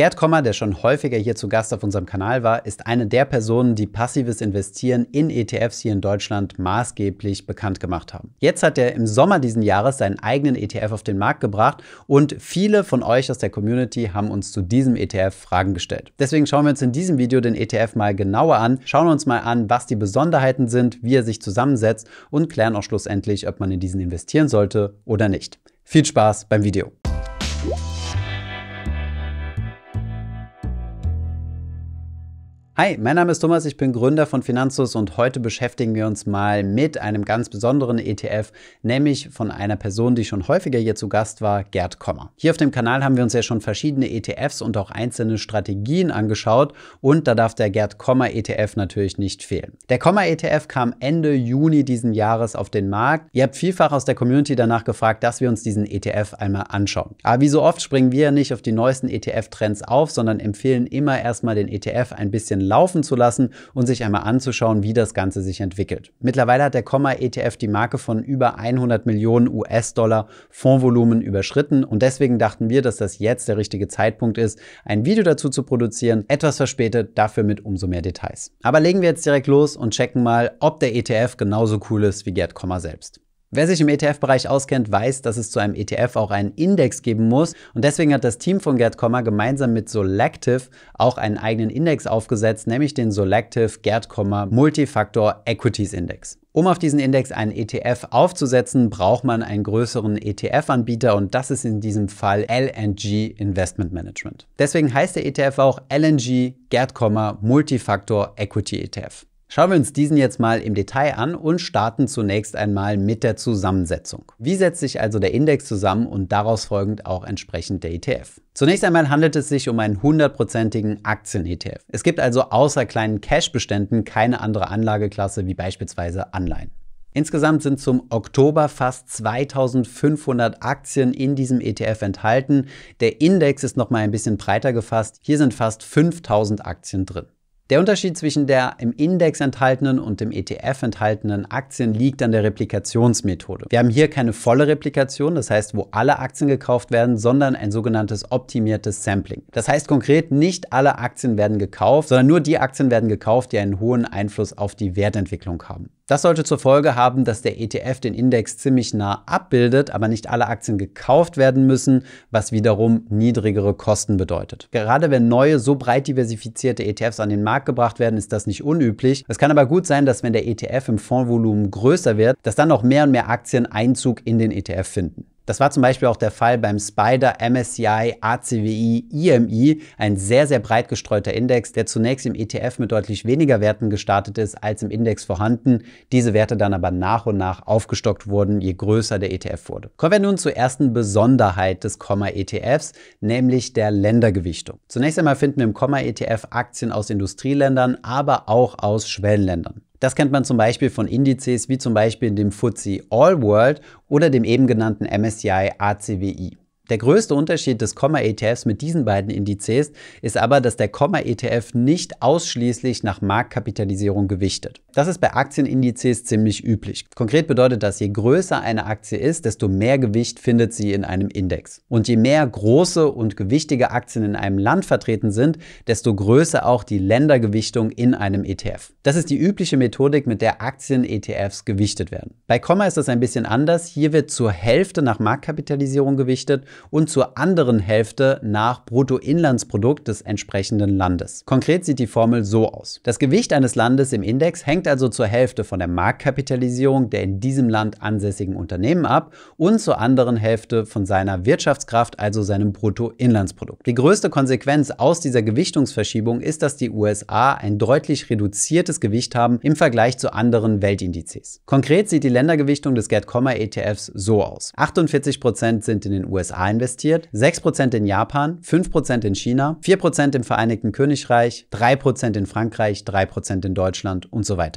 Gerd Kommer, der schon häufiger hier zu Gast auf unserem Kanal war, ist eine der Personen, die passives Investieren in ETFs hier in Deutschland maßgeblich bekannt gemacht haben. Jetzt hat er im Sommer diesen Jahres seinen eigenen ETF auf den Markt gebracht und viele von euch aus der Community haben uns zu diesem ETF Fragen gestellt. Deswegen schauen wir uns in diesem Video den ETF mal genauer an, schauen uns mal an, was die Besonderheiten sind, wie er sich zusammensetzt und klären auch schlussendlich, ob man in diesen investieren sollte oder nicht. Viel Spaß beim Video! Hi, mein Name ist Thomas, ich bin Gründer von Finanzus und heute beschäftigen wir uns mal mit einem ganz besonderen ETF, nämlich von einer Person, die schon häufiger hier zu Gast war, Gerd Kommer. Hier auf dem Kanal haben wir uns ja schon verschiedene ETFs und auch einzelne Strategien angeschaut und da darf der Gerd Kommer ETF natürlich nicht fehlen. Der Kommer ETF kam Ende Juni diesen Jahres auf den Markt. Ihr habt vielfach aus der Community danach gefragt, dass wir uns diesen ETF einmal anschauen. Aber wie so oft springen wir nicht auf die neuesten ETF-Trends auf, sondern empfehlen immer erstmal den ETF ein bisschen laufen zu lassen und sich einmal anzuschauen, wie das Ganze sich entwickelt. Mittlerweile hat der Komma ETF die Marke von über 100 Millionen US-Dollar Fondsvolumen überschritten und deswegen dachten wir, dass das jetzt der richtige Zeitpunkt ist, ein Video dazu zu produzieren, etwas verspätet, dafür mit umso mehr Details. Aber legen wir jetzt direkt los und checken mal, ob der ETF genauso cool ist wie Gerd Komma selbst. Wer sich im ETF-Bereich auskennt, weiß, dass es zu einem ETF auch einen Index geben muss. Und deswegen hat das Team von Gerd Kommer gemeinsam mit Selective auch einen eigenen Index aufgesetzt, nämlich den Selective Gerd Kommer Multifactor Equities Index. Um auf diesen Index einen ETF aufzusetzen, braucht man einen größeren ETF-Anbieter und das ist in diesem Fall LNG Investment Management. Deswegen heißt der ETF auch LNG Gerd Kommer Multifactor Equity ETF. Schauen wir uns diesen jetzt mal im Detail an und starten zunächst einmal mit der Zusammensetzung. Wie setzt sich also der Index zusammen und daraus folgend auch entsprechend der ETF? Zunächst einmal handelt es sich um einen hundertprozentigen Aktien-ETF. Es gibt also außer kleinen Cash-Beständen keine andere Anlageklasse wie beispielsweise Anleihen. Insgesamt sind zum Oktober fast 2500 Aktien in diesem ETF enthalten. Der Index ist noch mal ein bisschen breiter gefasst. Hier sind fast 5000 Aktien drin. Der Unterschied zwischen der im Index enthaltenen und dem ETF enthaltenen Aktien liegt an der Replikationsmethode. Wir haben hier keine volle Replikation, das heißt, wo alle Aktien gekauft werden, sondern ein sogenanntes optimiertes Sampling. Das heißt konkret, nicht alle Aktien werden gekauft, sondern nur die Aktien werden gekauft, die einen hohen Einfluss auf die Wertentwicklung haben. Das sollte zur Folge haben, dass der ETF den Index ziemlich nah abbildet, aber nicht alle Aktien gekauft werden müssen, was wiederum niedrigere Kosten bedeutet. Gerade wenn neue, so breit diversifizierte ETFs an den Markt gebracht werden, ist das nicht unüblich. Es kann aber gut sein, dass wenn der ETF im Fondsvolumen größer wird, dass dann auch mehr und mehr Aktien Einzug in den ETF finden. Das war zum Beispiel auch der Fall beim Spider MSCI ACWI IMI, e ein sehr, sehr breit gestreuter Index, der zunächst im ETF mit deutlich weniger Werten gestartet ist als im Index vorhanden, diese Werte dann aber nach und nach aufgestockt wurden, je größer der ETF wurde. Kommen wir nun zur ersten Besonderheit des Komma-ETFs, nämlich der Ländergewichtung. Zunächst einmal finden wir im Komma-ETF Aktien aus Industrieländern, aber auch aus Schwellenländern. Das kennt man zum Beispiel von Indizes wie zum Beispiel dem FTSE All World oder dem eben genannten MSCI ACWI. Der größte Unterschied des Komma-ETFs mit diesen beiden Indizes ist aber, dass der Komma-ETF nicht ausschließlich nach Marktkapitalisierung gewichtet. Das ist bei Aktienindizes ziemlich üblich. Konkret bedeutet das, je größer eine Aktie ist, desto mehr Gewicht findet sie in einem Index. Und je mehr große und gewichtige Aktien in einem Land vertreten sind, desto größer auch die Ländergewichtung in einem ETF. Das ist die übliche Methodik, mit der Aktien-ETFs gewichtet werden. Bei Komma ist das ein bisschen anders. Hier wird zur Hälfte nach Marktkapitalisierung gewichtet und zur anderen Hälfte nach Bruttoinlandsprodukt des entsprechenden Landes. Konkret sieht die Formel so aus. Das Gewicht eines Landes im Index hängt springt also zur Hälfte von der Marktkapitalisierung der in diesem Land ansässigen Unternehmen ab und zur anderen Hälfte von seiner Wirtschaftskraft, also seinem Bruttoinlandsprodukt. Die größte Konsequenz aus dieser Gewichtungsverschiebung ist, dass die USA ein deutlich reduziertes Gewicht haben im Vergleich zu anderen Weltindizes. Konkret sieht die Ländergewichtung des Gerd Kommer ETFs so aus. 48% sind in den USA investiert, 6% in Japan, 5% in China, 4% im Vereinigten Königreich, 3% in Frankreich, 3% in Deutschland und so weiter.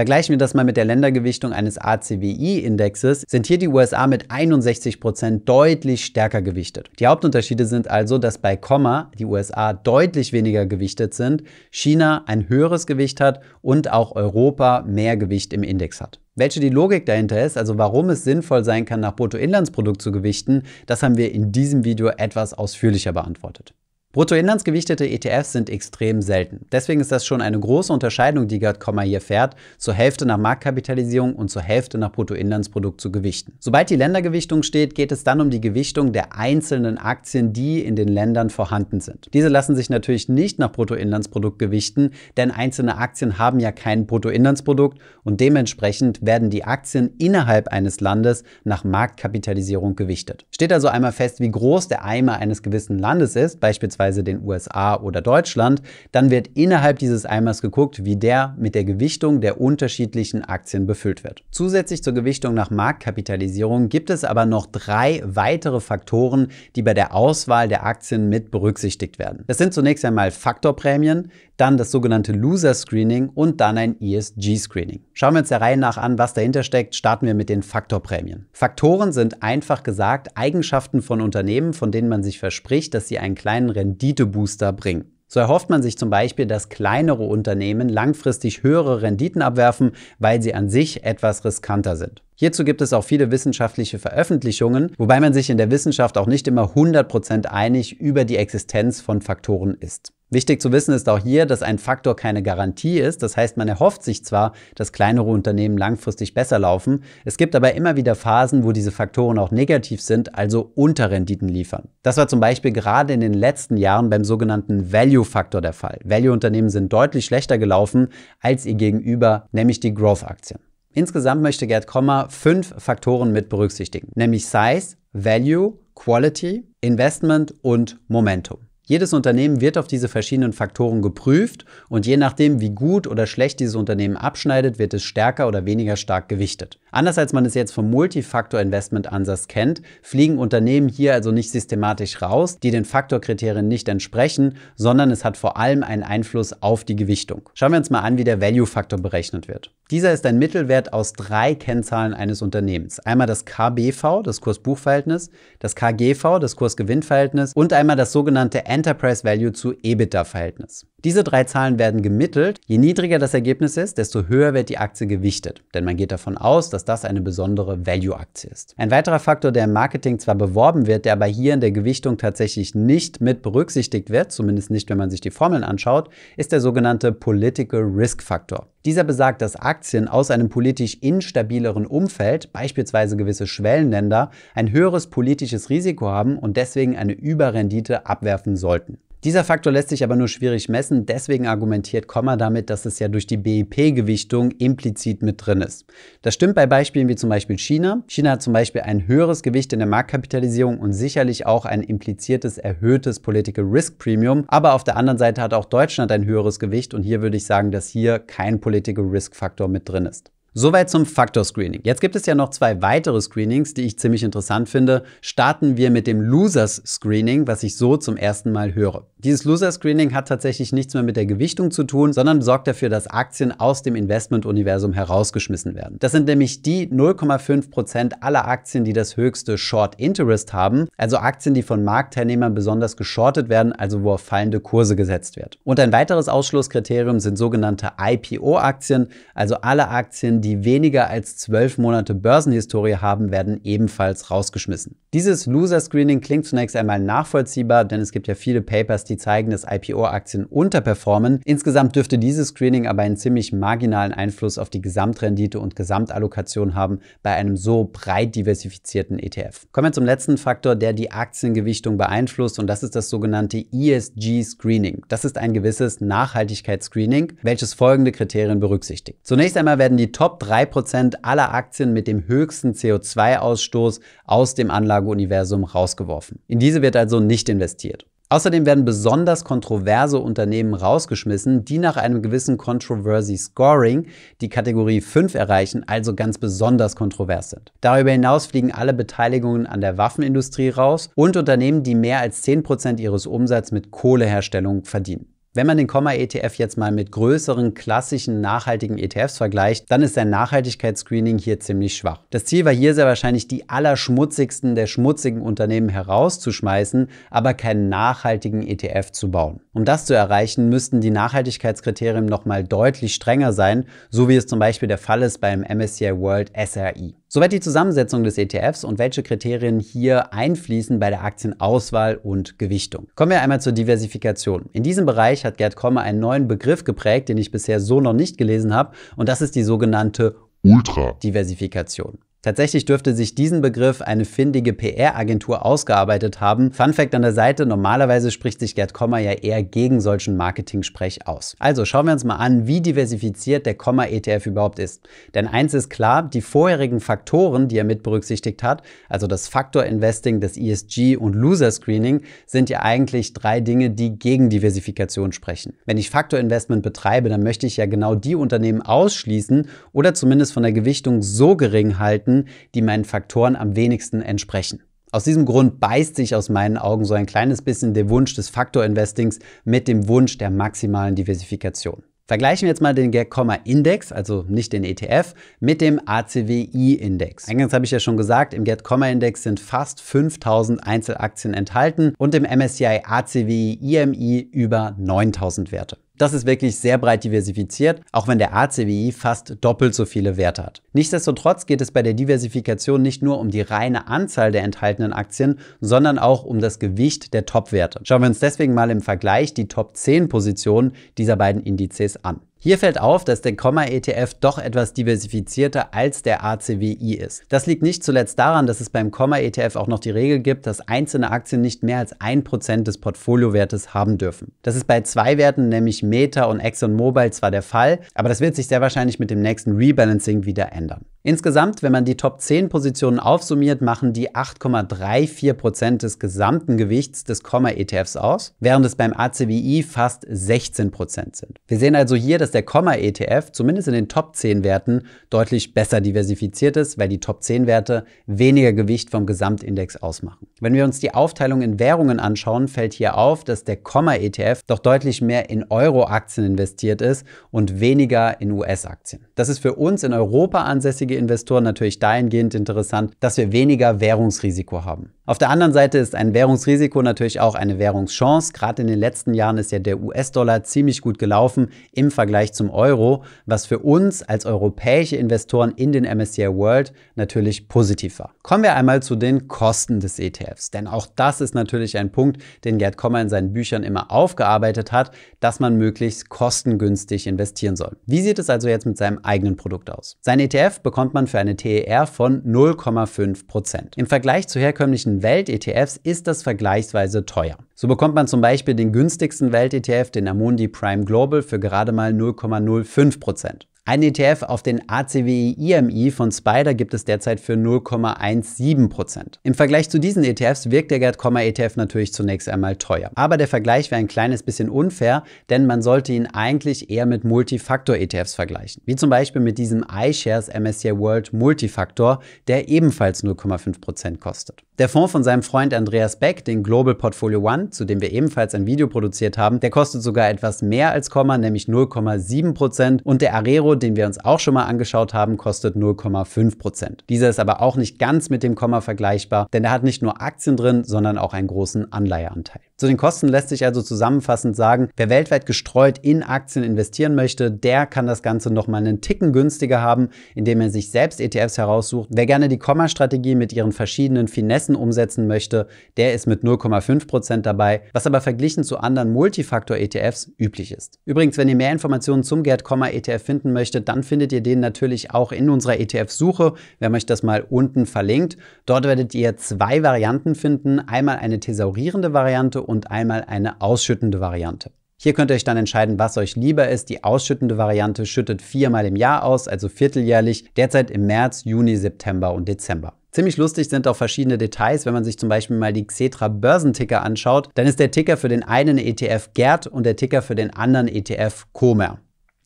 Vergleichen wir das mal mit der Ländergewichtung eines ACWI-Indexes, sind hier die USA mit 61% deutlich stärker gewichtet. Die Hauptunterschiede sind also, dass bei Komma die USA deutlich weniger gewichtet sind, China ein höheres Gewicht hat und auch Europa mehr Gewicht im Index hat. Welche die Logik dahinter ist, also warum es sinnvoll sein kann, nach Bruttoinlandsprodukt zu gewichten, das haben wir in diesem Video etwas ausführlicher beantwortet. Bruttoinlandsgewichtete ETFs sind extrem selten. Deswegen ist das schon eine große Unterscheidung, die Gerd Kommer hier fährt, zur Hälfte nach Marktkapitalisierung und zur Hälfte nach Bruttoinlandsprodukt zu gewichten. Sobald die Ländergewichtung steht, geht es dann um die Gewichtung der einzelnen Aktien, die in den Ländern vorhanden sind. Diese lassen sich natürlich nicht nach Bruttoinlandsprodukt gewichten, denn einzelne Aktien haben ja kein Bruttoinlandsprodukt und dementsprechend werden die Aktien innerhalb eines Landes nach Marktkapitalisierung gewichtet. Steht also einmal fest, wie groß der Eimer eines gewissen Landes ist, beispielsweise beispielsweise den USA oder Deutschland, dann wird innerhalb dieses Eimers geguckt, wie der mit der Gewichtung der unterschiedlichen Aktien befüllt wird. Zusätzlich zur Gewichtung nach Marktkapitalisierung gibt es aber noch drei weitere Faktoren, die bei der Auswahl der Aktien mit berücksichtigt werden. Das sind zunächst einmal Faktorprämien, dann das sogenannte Loser Screening und dann ein ESG Screening. Schauen wir uns der Reihe nach an, was dahinter steckt. Starten wir mit den Faktorprämien. Faktoren sind einfach gesagt Eigenschaften von Unternehmen, von denen man sich verspricht, dass sie einen kleinen Renditebooster bringen. So erhofft man sich zum Beispiel, dass kleinere Unternehmen langfristig höhere Renditen abwerfen, weil sie an sich etwas riskanter sind. Hierzu gibt es auch viele wissenschaftliche Veröffentlichungen, wobei man sich in der Wissenschaft auch nicht immer 100% einig über die Existenz von Faktoren ist. Wichtig zu wissen ist auch hier, dass ein Faktor keine Garantie ist. Das heißt, man erhofft sich zwar, dass kleinere Unternehmen langfristig besser laufen, es gibt aber immer wieder Phasen, wo diese Faktoren auch negativ sind, also Unterrenditen liefern. Das war zum Beispiel gerade in den letzten Jahren beim sogenannten Value-Faktor der Fall. Value-Unternehmen sind deutlich schlechter gelaufen als ihr Gegenüber, nämlich die Growth-Aktien. Insgesamt möchte Gerd Kommer fünf Faktoren mit berücksichtigen, nämlich Size, Value, Quality, Investment und Momentum. Jedes Unternehmen wird auf diese verschiedenen Faktoren geprüft und je nachdem, wie gut oder schlecht dieses Unternehmen abschneidet, wird es stärker oder weniger stark gewichtet. Anders als man es jetzt vom Multifaktor-Investment-Ansatz kennt, fliegen Unternehmen hier also nicht systematisch raus, die den Faktorkriterien nicht entsprechen, sondern es hat vor allem einen Einfluss auf die Gewichtung. Schauen wir uns mal an, wie der Value-Faktor berechnet wird. Dieser ist ein Mittelwert aus drei Kennzahlen eines Unternehmens. Einmal das KBV, das Kursbuchverhältnis, das KGV, das Kursgewinnverhältnis und einmal das sogenannte Enterprise Value zu EBITDA-Verhältnis. Diese drei Zahlen werden gemittelt. Je niedriger das Ergebnis ist, desto höher wird die Aktie gewichtet, denn man geht davon aus, dass das eine besondere Value-Aktie ist. Ein weiterer Faktor, der im Marketing zwar beworben wird, der aber hier in der Gewichtung tatsächlich nicht mit berücksichtigt wird, zumindest nicht, wenn man sich die Formeln anschaut, ist der sogenannte Political Risk Faktor. Dieser besagt, dass Aktien aus einem politisch instabileren Umfeld, beispielsweise gewisse Schwellenländer, ein höheres politisches Risiko haben und deswegen eine Überrendite abwerfen sollten. Dieser Faktor lässt sich aber nur schwierig messen, deswegen argumentiert Komma damit, dass es ja durch die BIP-Gewichtung implizit mit drin ist. Das stimmt bei Beispielen wie zum Beispiel China. China hat zum Beispiel ein höheres Gewicht in der Marktkapitalisierung und sicherlich auch ein impliziertes erhöhtes Political Risk Premium, aber auf der anderen Seite hat auch Deutschland ein höheres Gewicht und hier würde ich sagen, dass hier kein Political Risk Faktor mit drin ist. Soweit zum faktor Screening. Jetzt gibt es ja noch zwei weitere Screenings, die ich ziemlich interessant finde. Starten wir mit dem Losers Screening, was ich so zum ersten Mal höre. Dieses losers Screening hat tatsächlich nichts mehr mit der Gewichtung zu tun, sondern sorgt dafür, dass Aktien aus dem Investment-Universum herausgeschmissen werden. Das sind nämlich die 0,5% Prozent aller Aktien, die das höchste Short Interest haben, also Aktien, die von Marktteilnehmern besonders geschortet werden, also wo auf fallende Kurse gesetzt wird. Und ein weiteres Ausschlusskriterium sind sogenannte IPO-Aktien, also alle Aktien, die weniger als zwölf Monate Börsenhistorie haben, werden ebenfalls rausgeschmissen. Dieses Loser-Screening klingt zunächst einmal nachvollziehbar, denn es gibt ja viele Papers, die zeigen, dass IPO-Aktien unterperformen. Insgesamt dürfte dieses Screening aber einen ziemlich marginalen Einfluss auf die Gesamtrendite und Gesamtallokation haben bei einem so breit diversifizierten ETF. Kommen wir zum letzten Faktor, der die Aktiengewichtung beeinflusst und das ist das sogenannte ESG-Screening. Das ist ein gewisses Nachhaltigkeitsscreening, welches folgende Kriterien berücksichtigt. Zunächst einmal werden die Top Top 3% aller Aktien mit dem höchsten CO2-Ausstoß aus dem Anlageuniversum rausgeworfen. In diese wird also nicht investiert. Außerdem werden besonders kontroverse Unternehmen rausgeschmissen, die nach einem gewissen Controversy Scoring die Kategorie 5 erreichen, also ganz besonders kontrovers sind. Darüber hinaus fliegen alle Beteiligungen an der Waffenindustrie raus und Unternehmen, die mehr als 10% ihres Umsatzes mit Kohleherstellung verdienen. Wenn man den Komma-ETF jetzt mal mit größeren, klassischen, nachhaltigen ETFs vergleicht, dann ist sein Nachhaltigkeitsscreening hier ziemlich schwach. Das Ziel war hier sehr wahrscheinlich, die allerschmutzigsten der schmutzigen Unternehmen herauszuschmeißen, aber keinen nachhaltigen ETF zu bauen. Um das zu erreichen, müssten die Nachhaltigkeitskriterien nochmal deutlich strenger sein, so wie es zum Beispiel der Fall ist beim MSCI World SRI. Soweit die Zusammensetzung des ETFs und welche Kriterien hier einfließen bei der Aktienauswahl und Gewichtung. Kommen wir einmal zur Diversifikation. In diesem Bereich hat Gerd Komme einen neuen Begriff geprägt, den ich bisher so noch nicht gelesen habe, und das ist die sogenannte Ultra-Diversifikation. Tatsächlich dürfte sich diesen Begriff eine findige PR-Agentur ausgearbeitet haben. Fun Fact an der Seite, normalerweise spricht sich Gerd Kommer ja eher gegen solchen Marketing-Sprech aus. Also schauen wir uns mal an, wie diversifiziert der Komma etf überhaupt ist. Denn eins ist klar, die vorherigen Faktoren, die er mit berücksichtigt hat, also das Faktor-Investing, das ESG und Loser-Screening, sind ja eigentlich drei Dinge, die gegen Diversifikation sprechen. Wenn ich Faktor-Investment betreibe, dann möchte ich ja genau die Unternehmen ausschließen oder zumindest von der Gewichtung so gering halten, Werten, die meinen Faktoren am wenigsten entsprechen. Aus diesem Grund beißt sich aus meinen Augen so ein kleines bisschen der Wunsch des Faktorinvestings mit dem Wunsch der maximalen Diversifikation. Vergleichen wir jetzt mal den Get-Komma-Index, also nicht den ETF, mit dem ACWI-Index. Eingangs habe ich ja schon gesagt, im Get-Komma-Index sind fast 5000 Einzelaktien enthalten und im MSCI ACWI IMI über 9000 Werte. Das ist wirklich sehr breit diversifiziert, auch wenn der ACWI fast doppelt so viele Werte hat. Nichtsdestotrotz geht es bei der Diversifikation nicht nur um die reine Anzahl der enthaltenen Aktien, sondern auch um das Gewicht der Top-Werte. Schauen wir uns deswegen mal im Vergleich die Top 10 Positionen dieser beiden Indizes an. Hier fällt auf, dass der Komma-ETF doch etwas diversifizierter als der ACWI ist. Das liegt nicht zuletzt daran, dass es beim Komma-ETF auch noch die Regel gibt, dass einzelne Aktien nicht mehr als 1% des Portfoliowertes haben dürfen. Das ist bei zwei Werten, nämlich Meta und ExxonMobil, zwar der Fall, aber das wird sich sehr wahrscheinlich mit dem nächsten Rebalancing wieder ändern. Insgesamt, wenn man die Top 10 Positionen aufsummiert, machen die 8,34% des gesamten Gewichts des Komma-ETFs aus, während es beim ACWI fast 16% sind. Wir sehen also hier, dass der Komma-ETF zumindest in den Top 10 Werten deutlich besser diversifiziert ist, weil die Top 10 Werte weniger Gewicht vom Gesamtindex ausmachen. Wenn wir uns die Aufteilung in Währungen anschauen, fällt hier auf, dass der Komma-ETF doch deutlich mehr in Euro-Aktien investiert ist und weniger in US-Aktien. Das ist für uns in Europa ansässige langfristige Investoren natürlich dahingehend interessant, dass wir weniger Währungsrisiko haben. Auf der anderen Seite ist ein Währungsrisiko natürlich auch eine Währungschance. Gerade in den letzten Jahren ist ja der US-Dollar ziemlich gut gelaufen im Vergleich zum Euro, was für uns als europäische Investoren in den MSCI World natürlich positiv war. Kommen wir einmal zu den Kosten des ETFs, denn auch das ist natürlich ein Punkt, den Gerd Kommer in seinen Büchern immer aufgearbeitet hat, dass man möglichst kostengünstig investieren soll. Wie sieht es also jetzt mit seinem eigenen Produkt aus? Sein ETF bekommt man für eine TER von 0,5%. Prozent. Im Vergleich zu herkömmlichen Welt-ETFs ist das vergleichsweise teuer. So bekommt man zum Beispiel den günstigsten Welt-ETF, den Amundi Prime Global, für gerade mal 0,05%. Ein ETF auf den ACWI IMI von Spider gibt es derzeit für 0,17%. Im Vergleich zu diesen ETFs wirkt der Gerd komma ETF natürlich zunächst einmal teuer. Aber der Vergleich wäre ein kleines bisschen unfair, denn man sollte ihn eigentlich eher mit Multifaktor ETFs vergleichen. Wie zum Beispiel mit diesem iShares MSCI World Multifaktor, der ebenfalls 0,5% kostet. Der Fonds von seinem Freund Andreas Beck, den Global Portfolio One, zu dem wir ebenfalls ein Video produziert haben, der kostet sogar etwas mehr als Komma, nämlich 0,7% Prozent. und der Arero, den wir uns auch schon mal angeschaut haben, kostet 0,5%. Prozent. Dieser ist aber auch nicht ganz mit dem Komma vergleichbar, denn er hat nicht nur Aktien drin, sondern auch einen großen Anleiheanteil. Zu den Kosten lässt sich also zusammenfassend sagen, wer weltweit gestreut in Aktien investieren möchte, der kann das Ganze nochmal einen Ticken günstiger haben, indem er sich selbst ETFs heraussucht. Wer gerne die Komma-Strategie mit ihren verschiedenen Finessen umsetzen möchte, der ist mit 0,5% dabei, was aber verglichen zu anderen Multifaktor-ETFs üblich ist. Übrigens, wenn ihr mehr Informationen zum Gerd Komma ETF finden möchtet, dann findet ihr den natürlich auch in unserer ETF-Suche. Wir haben euch das mal unten verlinkt. Dort werdet ihr zwei Varianten finden. Einmal eine thesaurierende Variante und einmal eine ausschüttende Variante. Hier könnt ihr euch dann entscheiden, was euch lieber ist. Die ausschüttende Variante schüttet viermal im Jahr aus, also vierteljährlich, derzeit im März, Juni, September und Dezember. Ziemlich lustig sind auch verschiedene Details. Wenn man sich zum Beispiel mal die Xetra Börsenticker anschaut, dann ist der Ticker für den einen ETF Gerd und der Ticker für den anderen ETF Comer.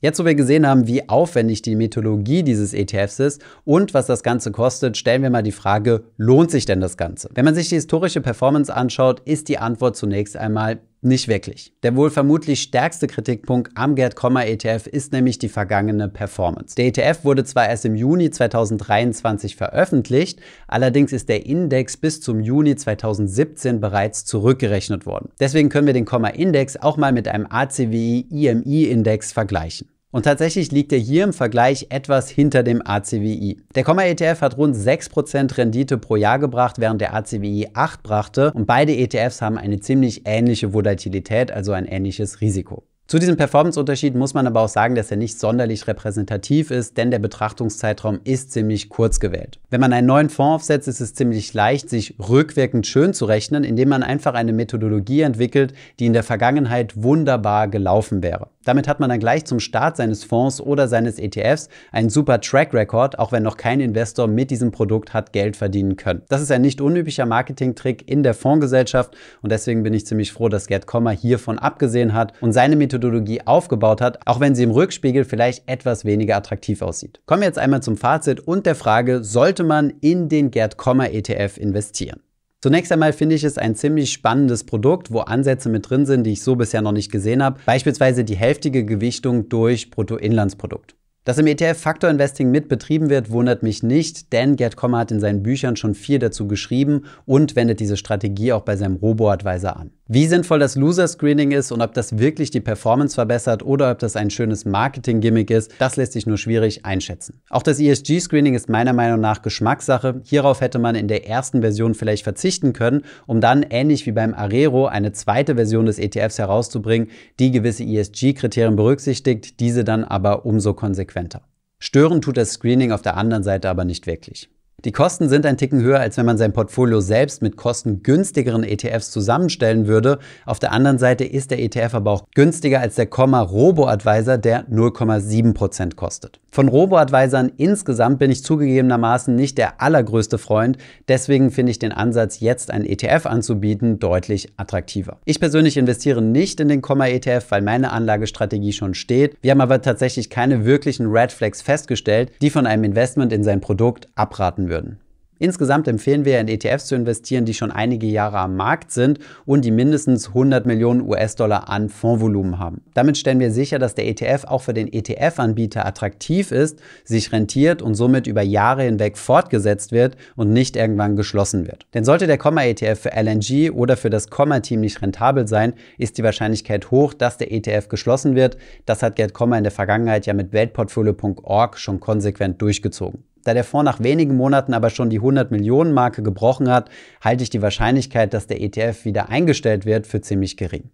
Jetzt, wo wir gesehen haben, wie aufwendig die Methodologie dieses ETFs ist und was das Ganze kostet, stellen wir mal die Frage, lohnt sich denn das Ganze? Wenn man sich die historische Performance anschaut, ist die Antwort zunächst einmal nicht wirklich. Der wohl vermutlich stärkste Kritikpunkt am Gerd Kommer ETF ist nämlich die vergangene Performance. Der ETF wurde zwar erst im Juni 2023 veröffentlicht, allerdings ist der Index bis zum Juni 2017 bereits zurückgerechnet worden. Deswegen können wir den Kommer Index auch mal mit einem ACWI IMI Index vergleichen. Und tatsächlich liegt er hier im Vergleich etwas hinter dem ACWI. Der Komma-ETF hat rund 6% Rendite pro Jahr gebracht, während der ACWI 8 brachte. Und beide ETFs haben eine ziemlich ähnliche Volatilität, also ein ähnliches Risiko. Zu diesem Performanceunterschied muss man aber auch sagen, dass er nicht sonderlich repräsentativ ist, denn der Betrachtungszeitraum ist ziemlich kurz gewählt. Wenn man einen neuen Fonds aufsetzt, ist es ziemlich leicht, sich rückwirkend schön zu rechnen, indem man einfach eine Methodologie entwickelt, die in der Vergangenheit wunderbar gelaufen wäre. Damit hat man dann gleich zum Start seines Fonds oder seines ETFs einen super Track Record, auch wenn noch kein Investor mit diesem Produkt hat Geld verdienen können. Das ist ein nicht unüblicher Marketingtrick in der Fondsgesellschaft und deswegen bin ich ziemlich froh, dass Gerd Kommer hiervon abgesehen hat und seine Methodologie aufgebaut hat, auch wenn sie im Rückspiegel vielleicht etwas weniger attraktiv aussieht. Kommen wir jetzt einmal zum Fazit und der Frage, sollte man in den Gerd Kommer ETF investieren? Zunächst einmal finde ich es ein ziemlich spannendes Produkt, wo Ansätze mit drin sind, die ich so bisher noch nicht gesehen habe. Beispielsweise die hälftige Gewichtung durch Bruttoinlandsprodukt. Dass im ETF Factor Investing mit betrieben wird, wundert mich nicht, denn Gerd Kommer hat in seinen Büchern schon viel dazu geschrieben und wendet diese Strategie auch bei seinem Robo-Advisor an. Wie sinnvoll das Loser screening ist und ob das wirklich die Performance verbessert oder ob das ein schönes Marketing-Gimmick ist, das lässt sich nur schwierig einschätzen. Auch das ESG-Screening ist meiner Meinung nach Geschmackssache. Hierauf hätte man in der ersten Version vielleicht verzichten können, um dann ähnlich wie beim Arero eine zweite Version des ETFs herauszubringen, die gewisse ESG-Kriterien berücksichtigt, diese dann aber umso konsequenter. Stören tut das Screening auf der anderen Seite aber nicht wirklich. Die Kosten sind ein Ticken höher, als wenn man sein Portfolio selbst mit kostengünstigeren ETFs zusammenstellen würde. Auf der anderen Seite ist der ETF aber auch günstiger als der Komma Robo Advisor, der 0,7% kostet. Von Robo Advisern insgesamt bin ich zugegebenermaßen nicht der allergrößte Freund. Deswegen finde ich den Ansatz, jetzt einen ETF anzubieten, deutlich attraktiver. Ich persönlich investiere nicht in den Komma ETF, weil meine Anlagestrategie schon steht. Wir haben aber tatsächlich keine wirklichen Red Flags festgestellt, die von einem Investment in sein Produkt abraten würden würden. Insgesamt empfehlen wir, in ETFs zu investieren, die schon einige Jahre am Markt sind und die mindestens 100 Millionen US-Dollar an Fondsvolumen haben. Damit stellen wir sicher, dass der ETF auch für den ETF-Anbieter attraktiv ist, sich rentiert und somit über Jahre hinweg fortgesetzt wird und nicht irgendwann geschlossen wird. Denn sollte der Komma-ETF für LNG oder für das Komma-Team nicht rentabel sein, ist die Wahrscheinlichkeit hoch, dass der ETF geschlossen wird. Das hat Gerd Kommer in der Vergangenheit ja mit weltportfolio.org schon konsequent durchgezogen. Da der Fonds nach wenigen Monaten aber schon die 100 Millionen Marke gebrochen hat, halte ich die Wahrscheinlichkeit, dass der ETF wieder eingestellt wird, für ziemlich gering.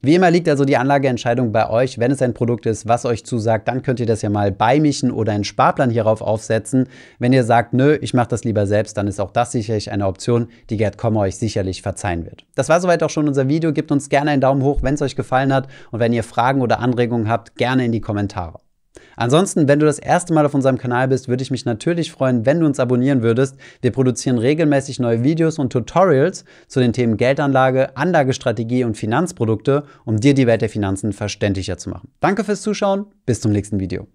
Wie immer liegt also die Anlageentscheidung bei euch. Wenn es ein Produkt ist, was euch zusagt, dann könnt ihr das ja mal beimischen oder einen Sparplan hierauf aufsetzen. Wenn ihr sagt, nö, ich mache das lieber selbst, dann ist auch das sicherlich eine Option, die Gerd Kommer euch sicherlich verzeihen wird. Das war soweit auch schon unser Video. Gebt uns gerne einen Daumen hoch, wenn es euch gefallen hat. Und wenn ihr Fragen oder Anregungen habt, gerne in die Kommentare. Ansonsten, wenn du das erste Mal auf unserem Kanal bist, würde ich mich natürlich freuen, wenn du uns abonnieren würdest. Wir produzieren regelmäßig neue Videos und Tutorials zu den Themen Geldanlage, Anlagestrategie und Finanzprodukte, um dir die Welt der Finanzen verständlicher zu machen. Danke fürs Zuschauen, bis zum nächsten Video.